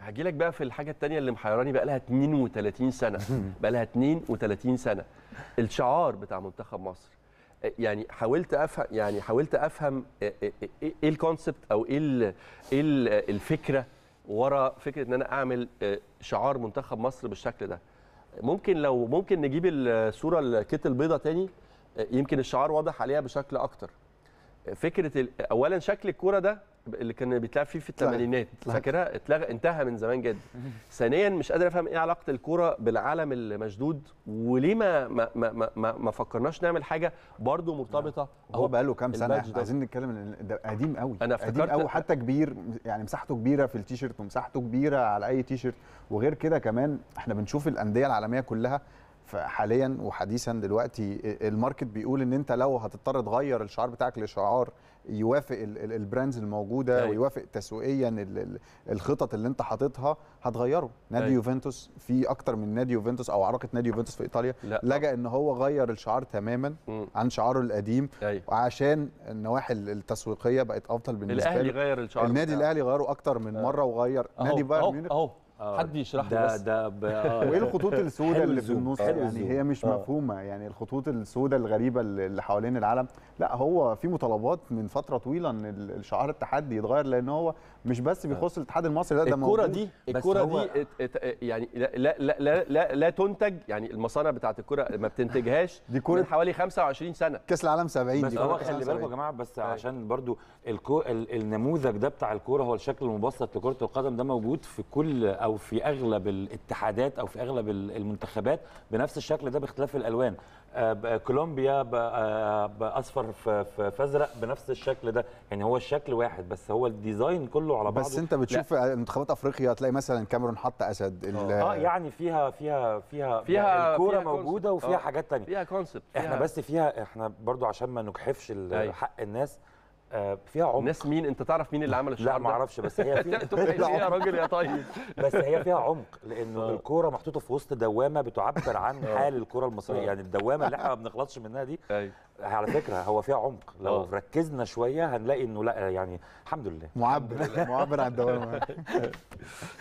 هجي لك بقى في الحاجه الثانيه اللي محيراني بقى لها 32 سنه بقى لها 32 سنه الشعار بتاع منتخب مصر يعني, يعني حاولت افهم يعني حاولت افهم ايه, إيه الكونسبت او ايه, إيه الفكره ورا فكره ان انا اعمل شعار منتخب مصر بالشكل ده ممكن لو ممكن نجيب الصوره الكيت البيضه تاني يمكن الشعار واضح عليها بشكل اكتر فكره اولا شكل الكوره ده اللي كان بيتلعب فيه في الثمانينات فاكرها اتلغى انتهى من زمان جدا ثانيا مش قادر افهم ايه علاقه الكوره بالعالم المشدود وليه ما ما ما, ما, ما فكرناش نعمل حاجه برضه مرتبطه هو بقى له كام سنه ده. عايزين نتكلم ده قديم قوي انا قديم قوي حتى كبير يعني مساحته كبيره في التيشيرت ومساحته كبيره على اي تيشيرت وغير كده كمان احنا بنشوف الانديه العالميه كلها فحاليا وحديثا دلوقتي الماركت بيقول ان انت لو هتضطر تغير الشعار بتاعك لشعار يوافق البراندز الموجوده أيوة. ويوافق تسويقيا الخطط اللي انت حاططها هتغيره نادي أيوة. يوفنتوس في اكتر من نادي يوفنتوس او عراقه نادي يوفنتوس في ايطاليا لا. لجا ان هو غير الشعار تماما م. عن شعاره القديم أيوة. عشان النواحي التسويقيه بقت افضل بالنسبه له الاهلي غير الشعار النادي الاهلي غيره اكتر من أه. مره وغير أهو. نادي بايرن ميونخ آه. حد يشرح لي بس ده ده آه. وايه الخطوط السوداء اللي في النص يعني هي مش آه. مفهومه يعني الخطوط السوداء الغريبه اللي حوالين العالم لا هو في مطالبات من فتره طويله ان شعار التحدي يتغير لان هو مش بس بيخص الاتحاد المصري لا ده الكوره دي الكوره دي يعني لا لا, لا لا لا لا تنتج يعني المصانع بتاعت الكوره ما بتنتجهاش دي كوره من حوالي 25 سنه كاس العالم 70 بس هو خلي بالكم يا جماعه بس أيوة. عشان برضو النموذج ده بتاع الكوره هو الشكل المبسط لكره القدم ده موجود في كل او في اغلب الاتحادات او في اغلب المنتخبات بنفس الشكل ده باختلاف الالوان آه، كولومبيا باصفر آه، في ازرق بنفس الشكل ده يعني هو الشكل واحد بس هو الديزاين كله على بعضه بس انت بتشوف آه، منتخبات افريقيا تلاقي مثلا كاميرون حط اسد اه يعني فيها فيها فيها فيها الكوره موجوده وفيها حاجات ثانيه فيها كونسبت احنا بس فيها احنا برضو عشان ما نجحفش أيوه. حق الناس آه، فيها عمق ناس مين انت تعرف مين اللي عمل الشعر لا ما اعرفش بس هي فيها يا راجل يا طيب بس هي فيها عمق لانه آه. الكوره محطوطه في وسط دوامه بتعبر عن آه. حال الكوره المصريه يعني الدوامه اللي احنا ما بنخلصش منها دي أيوه. على فكره هو فيها عمق لو ركزنا شويه هنلاقي انه لا يعني الحمد لله معبر معبر عن الدوامه